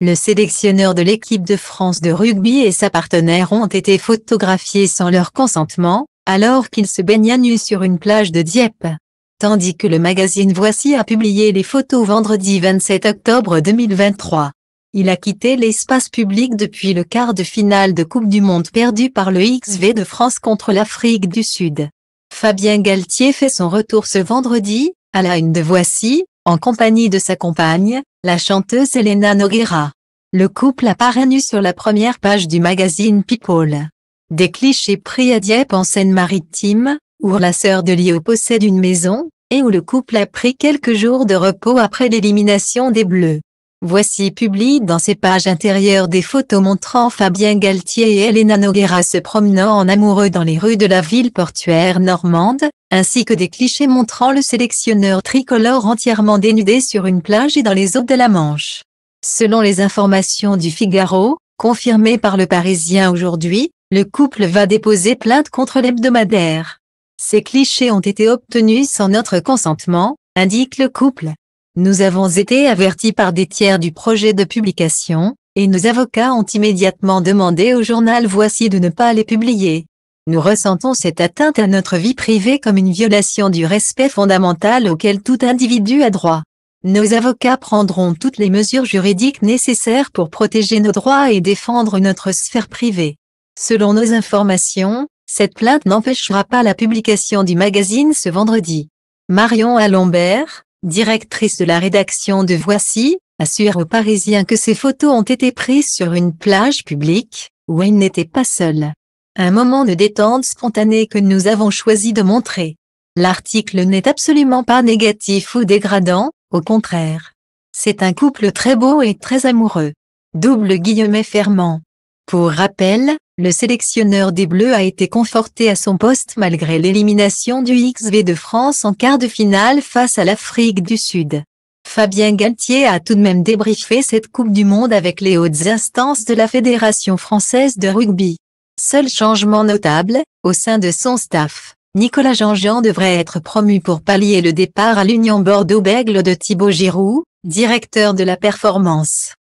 Le sélectionneur de l'équipe de France de rugby et sa partenaire ont été photographiés sans leur consentement, alors qu'ils se baignaient nus sur une plage de Dieppe. Tandis que le magazine Voici a publié les photos vendredi 27 octobre 2023. Il a quitté l'espace public depuis le quart de finale de Coupe du Monde perdu par le XV de France contre l'Afrique du Sud. Fabien Galtier fait son retour ce vendredi, à la une de Voici, en compagnie de sa compagne, la chanteuse Elena Noguera. Le couple apparaît nu sur la première page du magazine People. Des clichés pris à Dieppe en Seine-Maritime, où la sœur de Lio possède une maison, et où le couple a pris quelques jours de repos après l'élimination des Bleus. Voici publié dans ses pages intérieures des photos montrant Fabien Galtier et Elena Noguera se promenant en amoureux dans les rues de la ville portuaire normande, ainsi que des clichés montrant le sélectionneur tricolore entièrement dénudé sur une plage et dans les eaux de la Manche. Selon les informations du Figaro, confirmées par le Parisien aujourd'hui, le couple va déposer plainte contre l'hebdomadaire. Ces clichés ont été obtenus sans notre consentement, indique le couple. Nous avons été avertis par des tiers du projet de publication, et nos avocats ont immédiatement demandé au journal Voici de ne pas les publier. Nous ressentons cette atteinte à notre vie privée comme une violation du respect fondamental auquel tout individu a droit. Nos avocats prendront toutes les mesures juridiques nécessaires pour protéger nos droits et défendre notre sphère privée. Selon nos informations, cette plainte n'empêchera pas la publication du magazine ce vendredi. Marion Alombert, directrice de la rédaction de Voici, assure aux Parisiens que ces photos ont été prises sur une plage publique, où elle n'était pas seule. Un moment de détente spontanée que nous avons choisi de montrer. L'article n'est absolument pas négatif ou dégradant, au contraire. C'est un couple très beau et très amoureux. Double guillemet fermant. Pour rappel, le sélectionneur des Bleus a été conforté à son poste malgré l'élimination du XV de France en quart de finale face à l'Afrique du Sud. Fabien Galtier a tout de même débriefé cette Coupe du Monde avec les hautes instances de la Fédération française de rugby. Seul changement notable, au sein de son staff, Nicolas Jean-Jean devrait être promu pour pallier le départ à l'Union Bordeaux-Bègle de Thibaut Giroud, directeur de la performance.